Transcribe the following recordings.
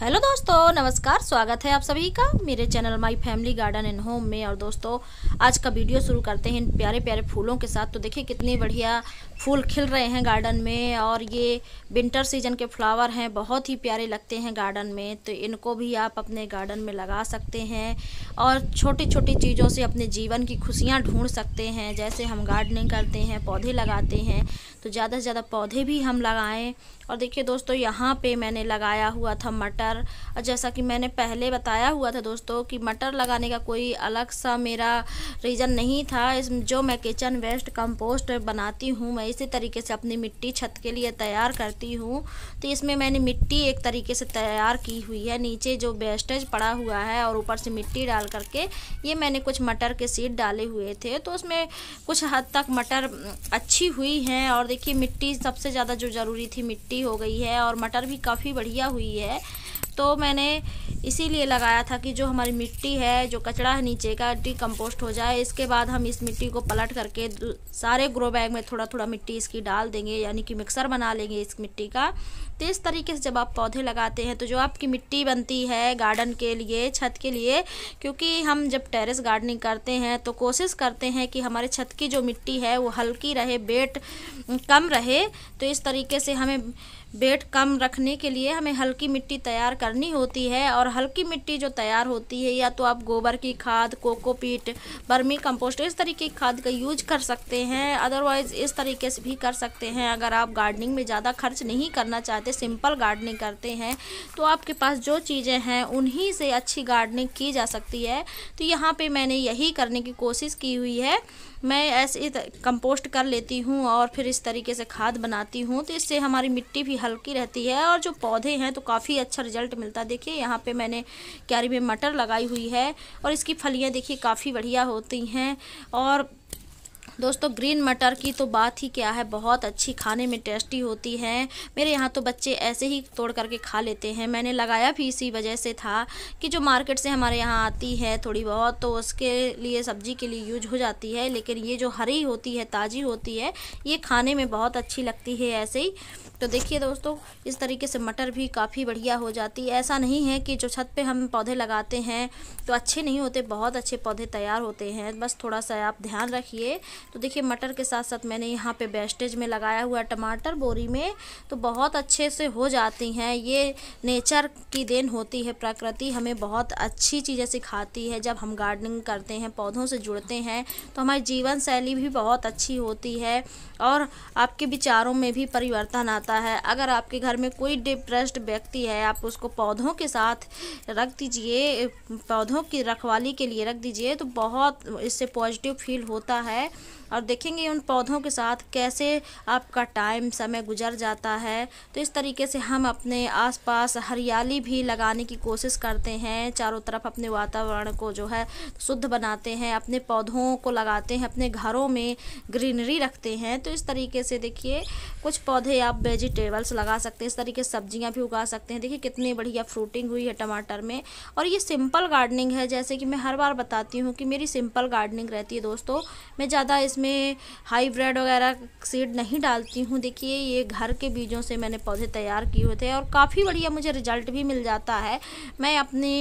hello दोस्तों नमस्कार स्वागत है आप सभी का मेरे channel my family garden and home में और दोस्तों आज का वीडियो शुरू करते हैं इन प्यारे प्यारे फूलों के साथ तो देखिए कितने बढ़िया फूल खिल रहे हैं गार्डन में और ये विंटर सीजन के फ्लावर हैं बहुत ही प्यारे लगते हैं गार्डन में तो इनको भी आप अपने गार्डन में लगा सकते हैं और छोटी छोटी चीज़ों से अपने जीवन की खुशियाँ ढूँढ सकते हैं जैसे हम गार्डनिंग करते हैं पौधे लगाते हैं तो ज़्यादा से ज़्यादा पौधे भी हम लगाएँ और देखिए दोस्तों यहाँ पर मैंने लगाया हुआ था मटर यार जैसा कि मैंने पहले बताया हुआ था दोस्तों कि मटर लगाने का कोई अलग सा मेरा रीज़न नहीं था इस जो मैं किचन वेस्ट कंपोस्ट बनाती हूँ मैं इसी तरीके से अपनी मिट्टी छत के लिए तैयार करती हूँ तो इसमें मैंने मिट्टी एक तरीके से तैयार की हुई है नीचे जो वेस्टेज पड़ा हुआ है और ऊपर से मिट्टी डाल करके ये मैंने कुछ मटर के सीड डाले हुए थे तो उसमें कुछ हद तक मटर अच्छी हुई हैं और देखिए मिट्टी सबसे ज़्यादा जो ज़रूरी थी मिट्टी हो गई है और मटर भी काफ़ी बढ़िया हुई है तो मैंने इसीलिए लगाया था कि जो हमारी मिट्टी है जो कचरा है नीचे का डिकम्पोस्ट हो जाए इसके बाद हम इस मिट्टी को पलट करके सारे ग्रो बैग में थोड़ा थोड़ा मिट्टी इसकी डाल देंगे यानी कि मिक्सर बना लेंगे इस मिट्टी का तो इस तरीके से जब आप पौधे लगाते हैं तो जो आपकी मिट्टी बनती है गार्डन के लिए छत के लिए क्योंकि हम जब टेरेस गार्डनिंग करते हैं तो कोशिश करते हैं कि हमारे छत की जो मिट्टी है वो हल्की रहे वेट कम रहे तो इस तरीके से हमें वेट कम रखने के लिए हमें हल्की मिट्टी तैयार करनी होती है और हल्की मिट्टी जो तैयार होती है या तो आप गोबर की खाद कोकोपीट बर्मी कंपोस्ट इस तरीके की खाद का यूज कर सकते हैं अदरवाइज़ इस तरीके से भी कर सकते हैं अगर आप गार्डनिंग में ज़्यादा खर्च नहीं करना चाहते सिंपल गार्डनिंग करते हैं तो आपके पास जो चीज़ें हैं उन्हीं से अच्छी गार्डनिंग की जा सकती है तो यहाँ पर मैंने यही करने की कोशिश की हुई है मैं ऐसे कंपोस्ट कर लेती हूँ और फिर इस तरीके से खाद बनाती हूँ तो इससे हमारी मिट्टी भी हल्की रहती है और जो पौधे हैं तो काफ़ी अच्छा रिजल्ट मिलता है देखिए यहाँ पे मैंने क्यारी में मटर लगाई हुई है और इसकी फलियाँ देखिए काफ़ी बढ़िया होती हैं और दोस्तों ग्रीन मटर की तो बात ही क्या है बहुत अच्छी खाने में टेस्टी होती है मेरे यहाँ तो बच्चे ऐसे ही तोड़ करके खा लेते हैं मैंने लगाया भी इसी वजह से था कि जो मार्केट से हमारे यहाँ आती है थोड़ी बहुत तो उसके लिए सब्जी के लिए यूज हो जाती है लेकिन ये जो हरी होती है ताज़ी होती है ये खाने में बहुत अच्छी लगती है ऐसे ही तो देखिए दोस्तों इस तरीके से मटर भी काफ़ी बढ़िया हो जाती है ऐसा नहीं है कि जो छत पे हम पौधे लगाते हैं तो अच्छे नहीं होते बहुत अच्छे पौधे तैयार होते हैं बस थोड़ा सा आप ध्यान रखिए तो देखिए मटर के साथ साथ मैंने यहाँ पे बेस्टेज में लगाया हुआ टमाटर बोरी में तो बहुत अच्छे से हो जाती हैं ये नेचर की देन होती है प्रकृति हमें बहुत अच्छी चीज़ें सिखाती है जब हम गार्डनिंग करते हैं पौधों से जुड़ते हैं तो हमारी जीवन शैली भी बहुत अच्छी होती है और आपके विचारों में भी परिवर्तन आता है अगर आपके घर में कोई डिप्रेस्ड व्यक्ति है आप उसको पौधों के साथ रख दीजिए पौधों की रखवाली के लिए रख दीजिए तो बहुत इससे पॉजिटिव फील होता है और देखेंगे उन पौधों के साथ कैसे आपका टाइम समय गुजर जाता है तो इस तरीके से हम अपने आसपास हरियाली भी लगाने की कोशिश करते हैं चारों तरफ अपने वातावरण को जो है शुद्ध बनाते हैं अपने पौधों को लगाते हैं अपने घरों में ग्रीनरी रखते हैं तो इस तरीके से देखिए कुछ पौधे आप वेजिटेबल्स लगा सकते हैं इस तरीके सब्ज़ियाँ भी उगा सकते हैं देखिए कितनी बढ़िया फ्रूटिंग हुई है टमाटर में और ये सिंपल गार्डनिंग है जैसे कि मैं हर बार बताती हूँ कि मेरी सिंपल गार्डनिंग रहती है दोस्तों मैं ज़्यादा इस इसमें हाई ब्रेड वगैरह सीड नहीं डालती हूँ देखिए ये घर के बीजों से मैंने पौधे तैयार किए हुए थे और काफ़ी बढ़िया मुझे रिजल्ट भी मिल जाता है मैं अपनी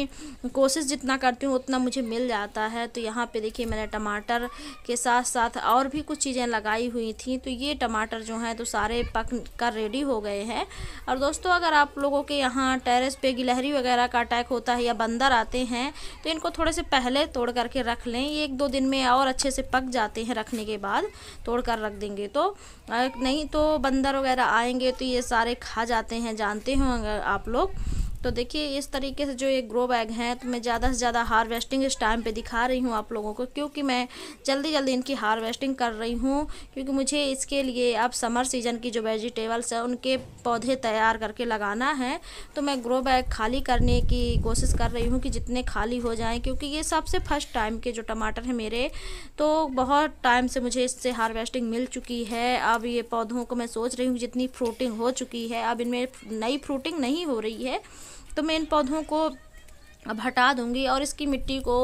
कोशिश जितना करती हूँ उतना मुझे मिल जाता है तो यहाँ पे देखिए मैंने टमाटर के साथ साथ और भी कुछ चीज़ें लगाई हुई थी तो ये टमाटर जो हैं तो सारे पक कर रेडी हो गए हैं और दोस्तों अगर आप लोगों के यहाँ टेरेस पे गिलहरी वगैरह का अटैक होता है या बंदर आते हैं तो इनको थोड़े से पहले तोड़ करके रख लें ये एक दो दिन में और अच्छे से पक जाते हैं रखने के बाद तोड़ कर रख देंगे तो नहीं तो बंदर वगैरह आएंगे तो ये सारे खा जाते हैं जानते होंगे आप लोग तो देखिए इस तरीके से जो ये ग्रो बैग हैं तो मैं ज़्यादा से ज़्यादा हार्वेस्टिंग इस टाइम पे दिखा रही हूँ आप लोगों को क्योंकि मैं जल्दी जल्दी इनकी हार्वेस्टिंग कर रही हूँ क्योंकि मुझे इसके लिए अब समर सीजन की जो वेजिटेबल्स है उनके पौधे तैयार करके लगाना है तो मैं ग्रो बैग खाली करने की कोशिश कर रही हूँ कि जितने खाली हो जाएँ क्योंकि ये सबसे फर्स्ट टाइम के जो टमाटर हैं मेरे तो बहुत टाइम से मुझे इससे हारवेस्टिंग मिल चुकी है अब ये पौधों को मैं सोच रही हूँ जितनी फ्रूटिंग हो चुकी है अब इनमें नई फ्रूटिंग नहीं हो रही है तो मैं इन पौधों को अब हटा दूंगी और इसकी मिट्टी को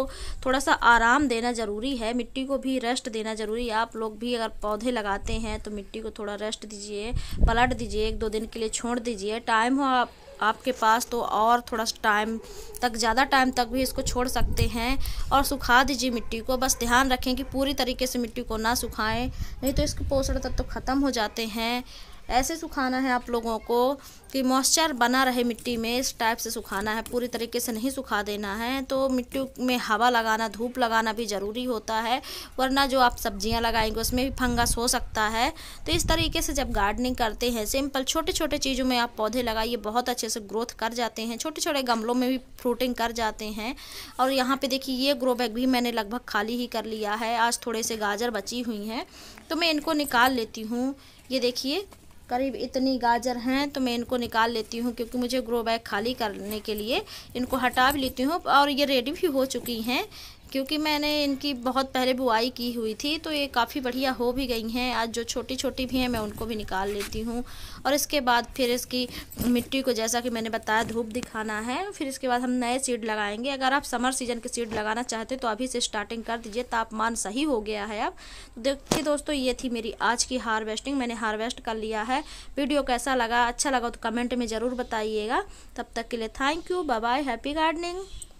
थोड़ा सा आराम देना ज़रूरी है मिट्टी को भी रेस्ट देना ज़रूरी है आप लोग भी अगर पौधे लगाते हैं तो मिट्टी को थोड़ा रेस्ट दीजिए पलट दीजिए एक दो दिन के लिए छोड़ दीजिए टाइम हो आप आपके पास तो और थोड़ा सा टाइम तक ज़्यादा टाइम तक भी इसको छोड़ सकते हैं और सुखा दीजिए मिट्टी को बस ध्यान रखें कि पूरी तरीके से मिट्टी को ना सुखाएं नहीं तो इसके पोषण तत्व तो ख़त्म हो जाते हैं ऐसे सुखाना है आप लोगों को कि मॉइस्चर बना रहे मिट्टी में इस टाइप से सुखाना है पूरी तरीके से नहीं सुखा देना है तो मिट्टी में हवा लगाना धूप लगाना भी ज़रूरी होता है वरना जो आप सब्जियां लगाएंगे उसमें भी फंगस हो सकता है तो इस तरीके से जब गार्डनिंग करते हैं सिंपल छोटे छोटे चीज़ों में आप पौधे लगाइए बहुत अच्छे से ग्रोथ कर जाते हैं छोटे छोटे गमलों में भी फ्रूटिंग कर जाते हैं और यहाँ पर देखिए ये ग्रो बैग भी मैंने लगभग खाली ही कर लिया है आज थोड़े से गाजर बची हुई हैं तो मैं इनको निकाल लेती हूँ ये देखिए करीब इतनी गाजर हैं तो मैं इनको निकाल लेती हूँ क्योंकि मुझे ग्रो बैग खाली करने के लिए इनको हटा भी लेती हूँ और ये रेडी भी हो चुकी हैं क्योंकि मैंने इनकी बहुत पहले बुआई की हुई थी तो ये काफ़ी बढ़िया हो भी गई हैं आज जो छोटी छोटी भी हैं मैं उनको भी निकाल लेती हूँ और इसके बाद फिर इसकी मिट्टी को जैसा कि मैंने बताया धूप दिखाना है फिर इसके बाद हम नए सीड लगाएंगे अगर आप समर सीजन के सीड लगाना चाहते तो अभी से स्टार्टिंग कर दीजिए तापमान सही हो गया है अब तो देखिए दोस्तों ये थी मेरी आज की हारवेस्टिंग मैंने हारवेस्ट कर लिया है वीडियो कैसा लगा अच्छा लगा तो कमेंट में ज़रूर बताइएगा तब तक के लिए thank you bye bye happy gardening